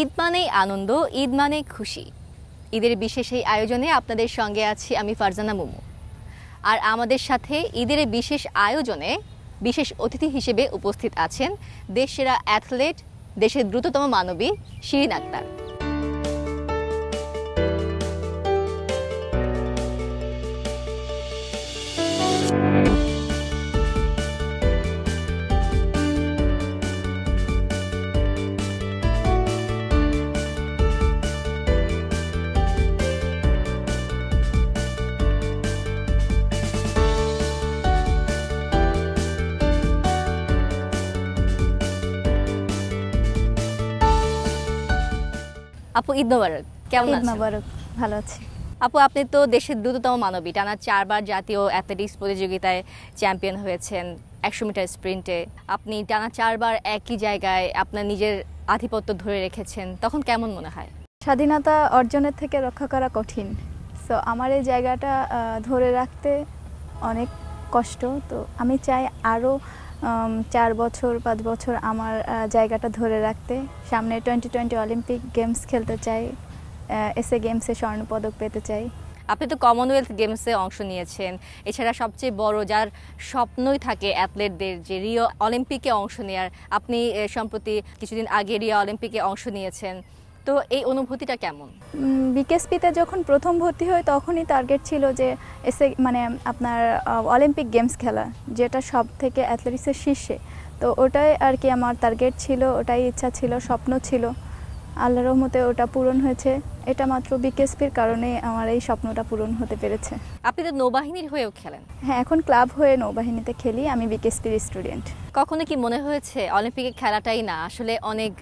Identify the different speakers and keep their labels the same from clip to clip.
Speaker 1: ঈদ মানেই আনন্দ ঈদ মানেই খুশি ঈদের বিশেষ এই আয়োজনে আপনাদের সঙ্গে আছি আমি ফারজানা মুমু আর আমাদের সাথে ঈদের বিশেষ আয়োজনে বিশেষ অতিথি হিসেবে উপস্থিত আছেন দেশসেরা অ্যাথলেট দেশের দ্রুততম মানবী শিরিন আক্তার আপু ঈদ মোবারক কেমন ঈদ মোবারক ভালো আছি আপু আপনি তো দেশের দ্রুততম মানবী টানা চারবার জাতীয় অ্যাথলেটিক্স প্রতিযোগিতায় চ্যাম্পিয়ন হয়েছেন একশো মিটার স্প্রিন্টে আপনি টানা চারবার একই জায়গায় আপনার নিজের আধিপত্য ধরে রেখেছেন তখন কেমন মনে হয়
Speaker 2: স্বাধীনতা অর্জনের থেকে রক্ষা করা কঠিন সো আমার এই জায়গাটা ধরে রাখতে অনেক কষ্ট তো আমি চাই আরও চার বছর পাঁচ বছর আমার জায়গাটা ধরে রাখতে সামনে টোয়েন্টি টোয়েন্টি অলিম্পিক গেমস খেলতে চাই এসএ গেমসে স্বর্ণ পদক পেতে চাই
Speaker 1: আপনি তো কমনওয়েলথ গেমসে অংশ নিয়েছেন এছাড়া সবচেয়ে বড় যার স্বপ্নই থাকে অ্যাথলেটদের যে রিও অলিম্পিকে অংশ নেওয়ার আপনি সম্প্রতি কিছুদিন আগে রিও অলিম্পিকে অংশ নিয়েছেন তো এই অনুভূতিটা কেমন
Speaker 2: বিকেএসপিতে যখন প্রথম ভর্তি হই তখনই টার্গেট ছিল যে এসে মানে আপনার অলিম্পিক গেমস খেলা যেটা সব থেকে অ্যাথলেটিক্সের শীর্ষে তো ওটাই আর কি আমার টার্গেট ছিল ওটাই ইচ্ছা ছিল স্বপ্ন ছিল আল্লাহ রহমতে ওটা পূরণ হয়েছে এটা মাত্র বিকেএসপির কারণে আমার এই স্বপ্নটা পূরণ হতে পেরেছে
Speaker 1: আপনি তো নৌবাহিনীর হয়েও খেলেন
Speaker 2: হ্যাঁ এখন ক্লাব হয়ে নৌবাহিনীতে খেলি আমি বিকেএসপির স্টুডেন্ট
Speaker 1: কখনো কি মনে হয়েছে অলিম্পিকে খেলাটাই না আসলে অনেক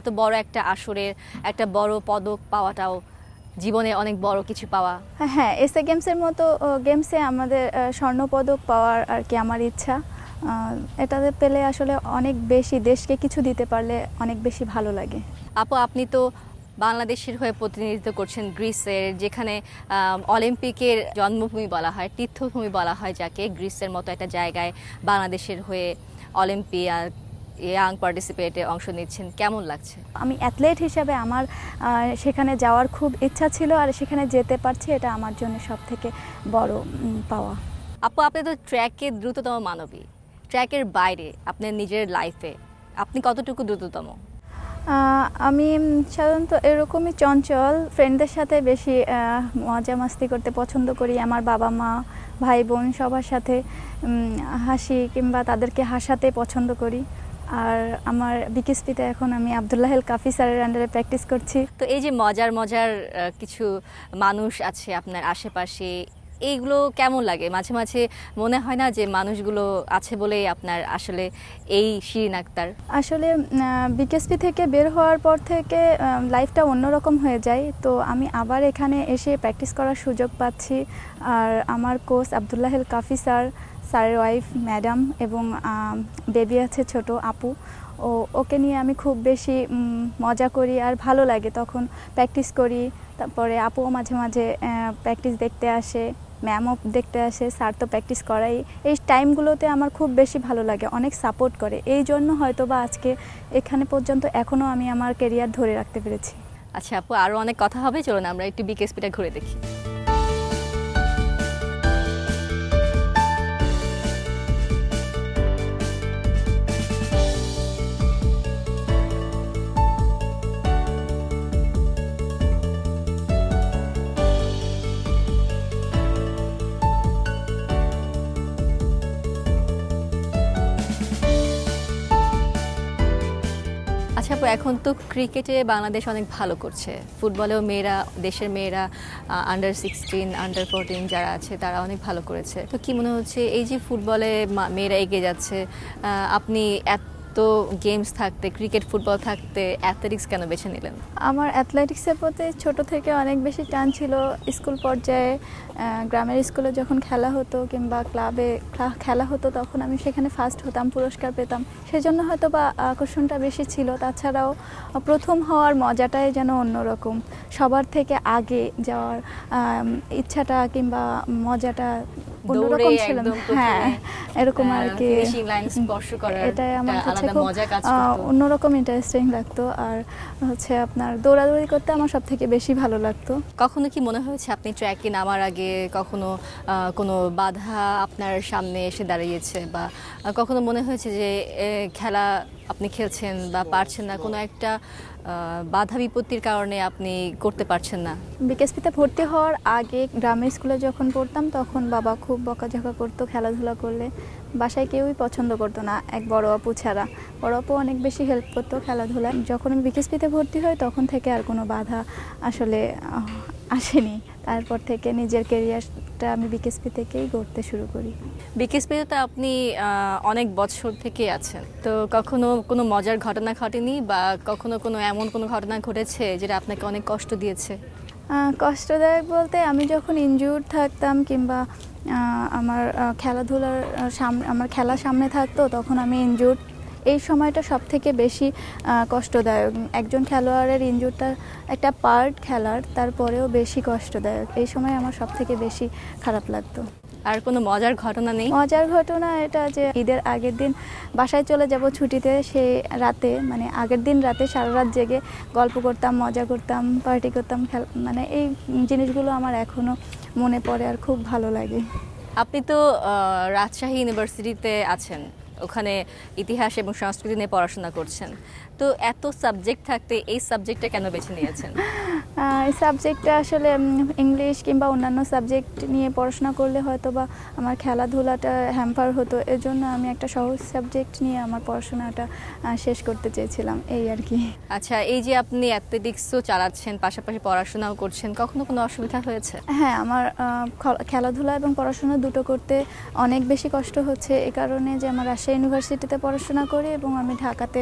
Speaker 1: এত বড় একটা আসরের একটা বড় পদক পাওয়াটাও জীবনে অনেক বড় কিছু পাওয়া
Speaker 2: হ্যাঁ, হ্যাঁ এসএ গেমসের মতো গেমসে আমাদের স্বর্ণ পদক পাওয়ার আর কি আমার ইচ্ছা এটাতে পেলে আসলে অনেক বেশি দেশকে কিছু দিতে পারলে অনেক বেশি ভালো লাগে
Speaker 1: আপু আপনি তো বাংলাদেশের হয়ে প্রতিনিধিত্ব করছেন গ্রিসের যেখানে অলিম্পিকের জন্মভূমি বলা হয় তীর্থভূমি বলা হয় যাকে গ্রিসের মতো একটা জায়গায় বাংলাদেশের হয়ে অলিম্পিয়া ইয়াং পার্টিসিপেটে অংশ নিচ্ছেন কেমন লাগছে
Speaker 2: আমি অ্যাথলেট হিসাবে আমার সেখানে যাওয়ার খুব ইচ্ছা ছিল আর সেখানে যেতে পারছি এটা আমার জন্য সব থেকে বড় পাওয়া
Speaker 1: আপু আপনি তো ট্র্যাকে দ্রুততম মানবী ট্র্যাকের বাইরে আপনার নিজের লাইফে আপনি কতটুকু দ্রুততম
Speaker 2: আমি সাধারণত এরকমই চঞ্চল ফ্রেন্ডদের সাথে বেশি মজা মাস্তি করতে পছন্দ করি আমার বাবা মা ভাই বোন সবার সাথে হাসি কিংবা তাদেরকে হাসাতে পছন্দ করি আর আমার বিকেসপিতে এখন আমি আবদুল্লাহ কাফি স্যারের আন্ডারে প্র্যাকটিস করছি তো এই যে মজার মজার কিছু মানুষ আছে
Speaker 1: আপনার আশেপাশে এইগুলো কেমন লাগে মাঝে মাঝে মনে হয় না যে মানুষগুলো আছে বলেই আপনার আসলে এই শিরিন আক্তার
Speaker 2: আসলে বিকেএসপি থেকে বের হওয়ার পর থেকে লাইফটা অন্যরকম হয়ে যায় তো আমি আবার এখানে এসে প্র্যাকটিস করার সুযোগ পাচ্ছি আর আমার কোচ আবদুল্লাহ কাফি স্যার স্যারের ওয়াইফ ম্যাডাম এবং বেবি আছে ছোট আপু ও ওকে নিয়ে আমি খুব বেশি মজা করি আর ভালো লাগে তখন প্র্যাকটিস করি তারপরে আপুও মাঝে মাঝে প্র্যাকটিস দেখতে আসে ম্যামও দেখতে আসে স্যার তো প্র্যাকটিস করাই এই টাইমগুলোতে আমার খুব বেশি ভালো লাগে অনেক সাপোর্ট করে এই জন্য হয়তো বা আজকে এখানে পর্যন্ত এখনও আমি আমার কেরিয়ার ধরে রাখতে পেরেছি
Speaker 1: আচ্ছা আপু আরও অনেক কথা হবে চলুন আমরা একটু বিকেএসপিটা ঘুরে দেখি আচ্ছা আপু এখন তো ক্রিকেটে বাংলাদেশ অনেক ভালো করছে ফুটবলেও মেয়েরা দেশের মেয়েরা আন্ডার সিক্সটিন আন্ডার ফোরটিন যারা আছে তারা অনেক ভালো করেছে তো কি মনে হচ্ছে এই যে ফুটবলে মেয়েরা এগিয়ে যাচ্ছে আপনি এত এত গেমস থাকতে ক্রিকেট ফুটবল থাকতে অ্যাথলেটিক্স কেন বেছে নিলেন
Speaker 2: আমার অ্যাথলেটিক্সের প্রতি ছোট থেকে অনেক বেশি টান ছিল স্কুল পর্যায়ে গ্রামের স্কুলে যখন খেলা হতো কিংবা ক্লাবে খেলা হতো তখন আমি সেখানে ফার্স্ট হতাম পুরস্কার পেতাম সেজন্য হয়তো বা আকর্ষণটা বেশি ছিল তাছাড়াও প্রথম হওয়ার মজাটাই যেন অন্যরকম সবার থেকে আগে যাওয়ার ইচ্ছাটা কিংবা মজাটা অন্যরকম ছিল হ্যাঁ এরকম আর কি এটা আমার কাছে খুব অন্যরকম ইন্টারেস্টিং লাগতো আর হচ্ছে আপনার দৌড়াদৌড়ি করতে আমার সব থেকে বেশি ভালো লাগতো কখনো কি মনে হয়েছে আপনি
Speaker 1: ট্র্যাকে নামার আগে কখনো কোনো বাধা আপনার সামনে এসে দাঁড়িয়েছে বা কখনো মনে হয়েছে যে খেলা আপনি খেলছেন বা পারছেন না কোনো একটা বাধা বিপত্তির কারণে আপনি করতে পারছেন না
Speaker 2: বিকেএসপিতে ভর্তি হওয়ার আগে গ্রামের স্কুলে যখন পড়তাম তখন বাবা খুব বকাঝকা করতো খেলাধুলা করলে বাসায় কেউই পছন্দ করতো না এক বড় আপু ছাড়া বড় আপু অনেক বেশি হেল্প করতো খেলাধুলায় যখন আমি বিকেএসপিতে ভর্তি হই তখন থেকে আর কোনো বাধা আসলে আসেনি তারপর থেকে নিজের কেরিয়ারটা আমি বিকেএসপি থেকেই গড়তে শুরু করি
Speaker 1: বিকেএসপিতে তো আপনি অনেক বছর থেকে আছেন তো কখনো কোনো মজার ঘটনা ঘটেনি বা কখনো কোনো এমন কোনো ঘটনা ঘটেছে যেটা আপনাকে অনেক কষ্ট দিয়েছে
Speaker 2: কষ্টদায়ক বলতে আমি যখন ইনজুর থাকতাম কিংবা আমার খেলাধুলার সামনে আমার খেলা সামনে থাকতো তখন আমি ইনজুর এই সময়টা সব থেকে বেশি কষ্টদায়ক একজন খেলোয়াড়ের ইঞ্জুরটা একটা পার্ট খেলার তারপরেও বেশি কষ্টদায়ক এই সময় আমার সব থেকে বেশি খারাপ লাগতো আর কোনো মজার ঘটনা নেই মজার ঘটনা এটা যে ঈদের আগের দিন বাসায় চলে যাব ছুটিতে সেই রাতে মানে আগের দিন রাতে সারা রাত জেগে গল্প করতাম মজা করতাম পার্টি করতাম মানে এই জিনিসগুলো আমার এখনও মনে পড়ে আর খুব ভালো লাগে
Speaker 1: আপনি তো রাজশাহী ইউনিভার্সিটিতে আছেন ওখানে ইতিহাস এবং সংস্কৃতি নিয়ে পড়াশোনা করছেন তো এত সাবজেক্ট থাকতে এই সাবজেক্টটা কেন বেছে নিয়েছেন
Speaker 2: এই সাবজেক্টটা আসলে ইংলিশ কিংবা অন্যান্য সাবজেক্ট নিয়ে পড়াশোনা করলে হয়তো বা আমার খেলাধুলাটা হ্যাম্পার হতো এজন্য আমি একটা সহজ সাবজেক্ট নিয়ে আমার পড়াশোনাটা শেষ করতে চেয়েছিলাম এই আর কি
Speaker 1: আচ্ছা এই যে আপনি অ্যাথলেটিক্সও চালাচ্ছেন পাশাপাশি পড়াশোনাও করছেন কখনো কোনো অসুবিধা হয়েছে
Speaker 2: হ্যাঁ আমার খেলাধুলা এবং পড়াশোনা দুটো করতে অনেক বেশি কষ্ট হচ্ছে এ কারণে যে আমার রাজশাহী ইউনিভার্সিটিতে পড়াশোনা করি এবং আমি ঢাকাতে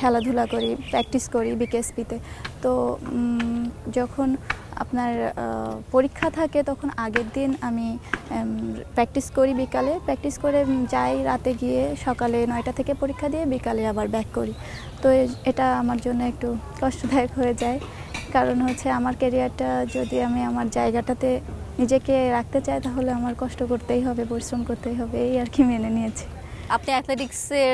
Speaker 2: খেলাধুলা করি প্র্যাকটিস করি বিকেএসপিতে তো যখন আপনার পরীক্ষা থাকে তখন আগের দিন আমি প্র্যাকটিস করি বিকালে প্র্যাকটিস করে যাই রাতে গিয়ে সকালে নয়টা থেকে পরীক্ষা দিয়ে বিকালে আবার ব্যাক করি তো এটা আমার জন্য একটু কষ্টদায়ক হয়ে যায় কারণ হচ্ছে আমার কেরিয়ারটা যদি আমি আমার জায়গাটাতে নিজেকে রাখতে চাই তাহলে আমার কষ্ট করতেই হবে পরিশ্রম করতেই হবে এই আর কি মেনে নিয়েছি
Speaker 1: আপনি অ্যাথলেটিক্সের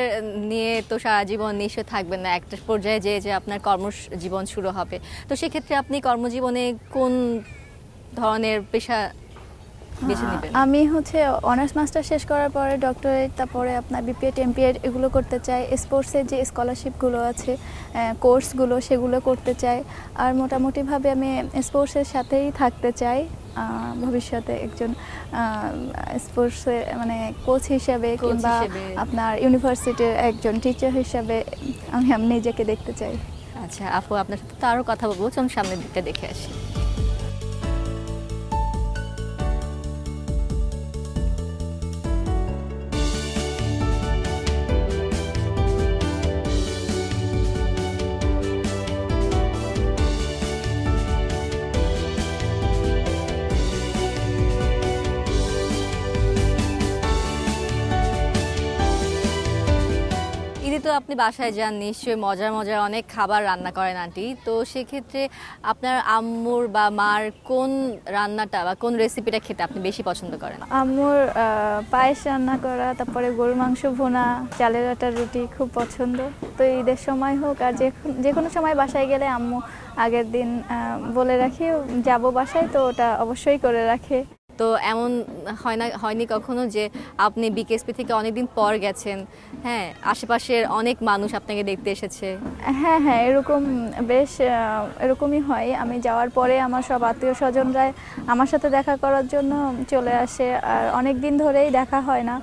Speaker 1: নিয়ে তো সারা জীবন নিশ্চয় থাকবেন না একটা পর্যায়ে যে যে আপনার কর্মজীবন শুরু হবে তো সেক্ষেত্রে আপনি কর্মজীবনে কোন ধরনের পেশা বেছে
Speaker 2: আমি হচ্ছে অনার্স মাস্টার শেষ করার পরে ডক্টরেট তারপরে আপনার বিপিএড এমপিএড এগুলো করতে চাই স্পোর্টসের যে স্কলারশিপগুলো আছে কোর্সগুলো সেগুলো করতে চাই আর মোটামুটিভাবে আমি স্পোর্টসের সাথেই থাকতে চাই ভবিষ্যতে একজন স্পোর্টসে মানে কোচ হিসাবে কিংবা আপনার ইউনিভার্সিটির একজন টিচার হিসাবে আমি আমি নিজেকে দেখতে চাই আচ্ছা আপু আপনার সাথে তো আরও কথা বলবো চলুন সামনের দিকটা দেখে আসি
Speaker 1: যেহেতু আপনি বাসায় যান নিশ্চয়ই মজার মজার অনেক খাবার রান্না করেন আন্টি তো সেক্ষেত্রে আপনার আম্মুর বা মার কোন রান্নাটা বা কোন রেসিপিটা খেতে আপনি বেশি পছন্দ করেন
Speaker 2: আম্মুর পায়েস রান্না করা তারপরে গরুর মাংস ভোনা চালের আটার রুটি খুব পছন্দ তো ঈদের সময় হোক আর যে কোনো সময় বাসায় গেলে আম্মু আগের দিন বলে রাখি যাব বাসায় তো ওটা
Speaker 1: অবশ্যই করে রাখে তো এমন হয় না হয়নি কখনো যে আপনি বিকেএসপি থেকে অনেকদিন পর গেছেন হ্যাঁ আশেপাশের অনেক মানুষ আপনাকে দেখতে এসেছে
Speaker 2: হ্যাঁ হ্যাঁ এরকম বেশ এরকমই হয় আমি যাওয়ার পরে আমার সব আত্মীয় স্বজনরা আমার সাথে দেখা করার জন্য চলে আসে আর অনেক দিন ধরেই দেখা হয় না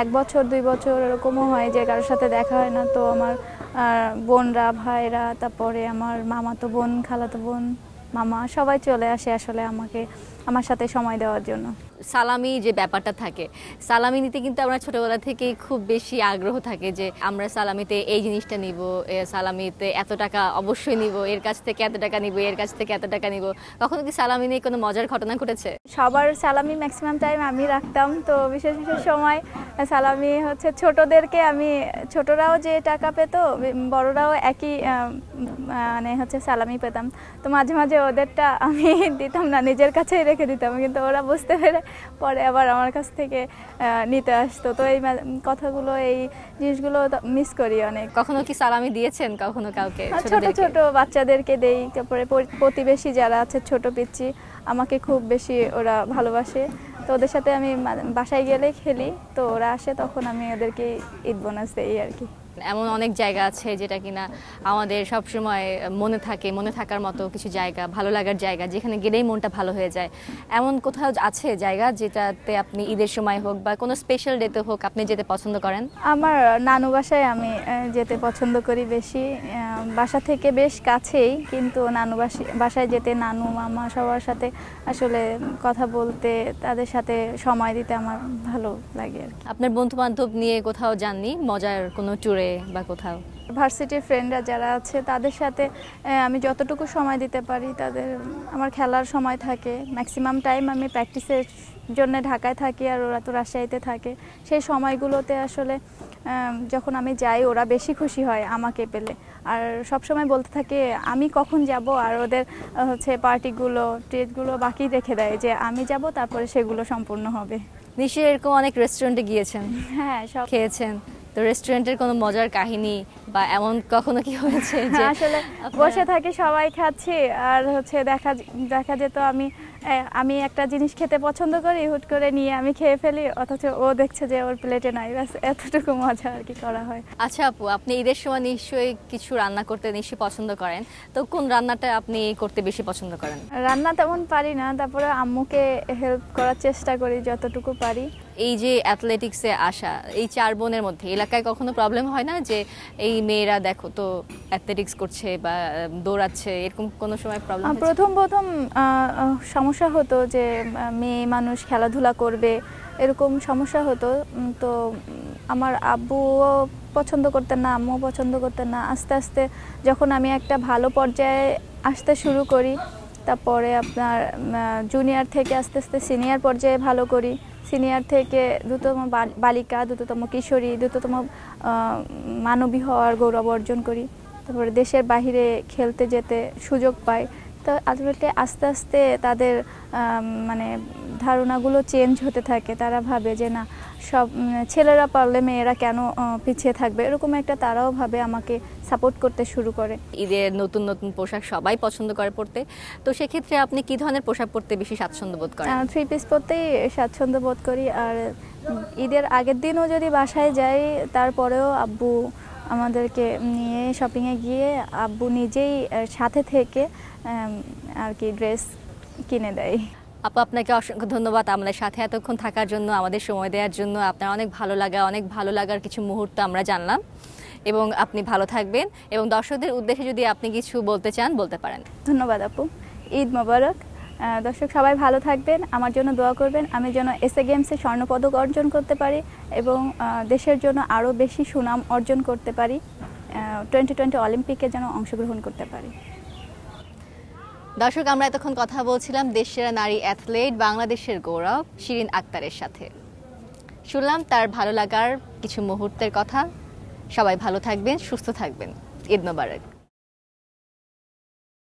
Speaker 2: এক বছর দুই বছর এরকমও হয় যে কারোর সাথে দেখা হয় না তো আমার বোনরা ভাইরা তারপরে আমার মামাতো বোন খালাতো বোন মামা সবাই চলে আসে আসলে আমাকে আমার সাথে সময় দেওয়ার জন্য
Speaker 1: সালামি যে ব্যাপারটা থাকে সালামি নিতে কিন্তু আমরা ছোটবেলা থেকেই খুব বেশি আগ্রহ থাকে যে আমরা সালামিতে এই জিনিসটা নিব সালামিতে এত টাকা অবশ্যই নিব এর কাছ থেকে এত টাকা নিব এর কাছ থেকে এত টাকা নিব কখনো কি সালামি নিয়ে কোনো মজার ঘটনা
Speaker 2: ঘটেছে সবার সালামি ম্যাক্সিমাম টাইম আমি রাখতাম তো বিশেষ বিশেষ সময় সালামি হচ্ছে ছোটদেরকে আমি ছোটরাও যে টাকা পেত বড়রাও একই মানে হচ্ছে সালামি পেতাম তো মাঝে মাঝে ওদেরটা আমি দিতাম না নিজের কাছেই রেখে দিতাম কিন্তু ওরা বুঝতে পেরে পরে আবার আমার কাছ থেকে নিতে আসতো তো এই কথাগুলো এই জিনিসগুলো মিস করি অনেক কখনো কি সালামি দিয়েছেন কখনো কাউকে হ্যাঁ, ছোট ছোট বাচ্চাদেরকে দেই তারপরে প্রতিবেশী যারা আছে ছোট পিচ্ছি আমাকে খুব বেশি ওরা ভালোবাসে তো ওদের সাথে আমি বাসায় গেলে খেলি তো ওরা আসে তখন আমি ওদেরকে ঈদ বোনাস দেই আর কি এমন অনেক জায়গা আছে যেটা কিনা আমাদের
Speaker 1: সবসময় মনে থাকে মনে থাকার মতো কিছু জায়গা ভালো লাগার জায়গা যেখানে গেলেই মনটা ভালো হয়ে যায় এমন কোথাও আছে জায়গা যেটাতে আপনি ঈদের সময় হোক বা কোনো স্পেশাল ডেতে হোক আপনি যেতে পছন্দ করেন
Speaker 2: আমার নানু বাসায় আমি যেতে পছন্দ করি বেশি বাসা থেকে বেশ কাছেই কিন্তু নানু বাসায় যেতে নানু মামা সবার সাথে আসলে কথা বলতে তাদের সাথে সময় দিতে আমার ভালো লাগে আর আপনার বন্ধু বান্ধব নিয়ে কোথাও যাননি মজার কোনো ট্যুরে বা কোথাও ভার্সিটির ফ্রেন্ডরা যারা আছে তাদের সাথে আমি যতটুকু সময় দিতে পারি তাদের আমার খেলার সময় থাকে ম্যাক্সিমাম টাইম আমি প্র্যাকটিসের জন্য ঢাকায় থাকি আর ওরা তো রাজশাহীতে থাকে সেই সময়গুলোতে আসলে যখন আমি যাই ওরা বেশি খুশি হয় আমাকে পেলে আর সব সময় বলতে থাকে আমি কখন যাব আর ওদের হচ্ছে পার্টিগুলো ট্রেটগুলো বাকি রেখে দেয় যে আমি যাব তারপরে সেগুলো সম্পূর্ণ হবে নিশ্চয়ই এরকম অনেক রেস্টুরেন্টে গিয়েছেন হ্যাঁ
Speaker 1: সব খেয়েছেন তো রেস্টুরেন্টের কোনো মজার কাহিনী বা এমন কখনো কি হয়েছে হ্যাঁ, আসলে বসে
Speaker 2: থাকি সবাই খাচ্ছি আর হচ্ছে দেখা দেখা যেত আমি আমি একটা জিনিস খেতে পছন্দ করি হুট করে নিয়ে আমি খেয়ে ফেলি অথচ ও দেখছে যে ওর প্লেটে নাই ব্যাস এতটুকু মজা আর কি করা হয়
Speaker 1: আচ্ছা আপু আপনি ঈদের সময় নিশ্চয়ই কিছু রান্না করতে নিশ্চয়ই পছন্দ করেন তো কোন রান্নাটা আপনি করতে বেশি পছন্দ করেন
Speaker 2: রান্না তেমন পারি না তারপরে আম্মুকে হেল্প করার চেষ্টা করি যতটুকু পারি এই যে অ্যাথলেটিক্সে আসা এই
Speaker 1: চার বোনের মধ্যে এলাকায় কখনো প্রবলেম হয় না যে এই মেয়েরা দেখো তো অ্যাথলেটিক্স করছে বা দৌড়াচ্ছে এরকম কোনো সময় প্রবলেম প্রথম
Speaker 2: প্রথম সমস্যা হতো যে মেয়ে মানুষ খেলাধুলা করবে এরকম সমস্যা হতো তো আমার আব্বুও পছন্দ করতেন না আম্মুও পছন্দ করতেন না আস্তে আস্তে যখন আমি একটা ভালো পর্যায়ে আসতে শুরু করি তারপরে আপনার জুনিয়র থেকে আস্তে আস্তে সিনিয়র পর্যায়ে ভালো করি সিনিয়র থেকে দ্রুততম বালিকা দ্রুততম কিশোরী দ্রুততম মানবী হওয়ার গৌরব অর্জন করি তারপরে দেশের বাহিরে খেলতে যেতে সুযোগ পাই তো আলটিমেটলি আস্তে আস্তে তাদের মানে ধারণাগুলো চেঞ্জ হতে থাকে তারা ভাবে যে না সব মানে ছেলেরা পারলে মেয়েরা কেন পিছিয়ে থাকবে এরকম একটা তারাও ভাবে আমাকে সাপোর্ট করতে শুরু করে
Speaker 1: ঈদের নতুন নতুন পোশাক সবাই পছন্দ করে পড়তে তো সেক্ষেত্রে আপনি কি ধরনের পোশাক পরতে বেশি স্বাচ্ছন্দ্য বোধ করেন
Speaker 2: থ্রি পিস পরতেই স্বাচ্ছন্দ্য বোধ করি আর ঈদের আগের দিনও যদি বাসায় যাই তারপরেও আব্বু আমাদেরকে নিয়ে শপিংয়ে গিয়ে আব্বু নিজেই সাথে থেকে আর কি ড্রেস কিনে দেয়
Speaker 1: আপু আপনাকে অসংখ্য ধন্যবাদ আমাদের সাথে এতক্ষণ থাকার জন্য আমাদের সময় দেওয়ার জন্য আপনার অনেক ভালো লাগা অনেক ভালো লাগার কিছু মুহূর্ত আমরা জানলাম এবং আপনি ভালো থাকবেন এবং দর্শকদের উদ্দেশ্যে যদি আপনি কিছু বলতে চান বলতে পারেন
Speaker 2: ধন্যবাদ আপু ঈদ মোবারক দর্শক সবাই ভালো থাকবেন আমার জন্য দোয়া করবেন আমি যেন এস এ গেমসে স্বর্ণপদক অর্জন করতে পারি এবং দেশের জন্য আরও বেশি সুনাম অর্জন করতে পারি টোয়েন্টি টোয়েন্টি অলিম্পিকে যেন অংশগ্রহণ করতে পারি দর্শক আমরা এতক্ষণ কথা বলছিলাম দেশের নারী
Speaker 1: অ্যাথলেট বাংলাদেশের গৌরব শিরিন আক্তারের সাথে শুনলাম তার ভালো লাগার কিছু মুহূর্তের কথা সবাই ভালো থাকবেন সুস্থ থাকবেন ইদ মোবারক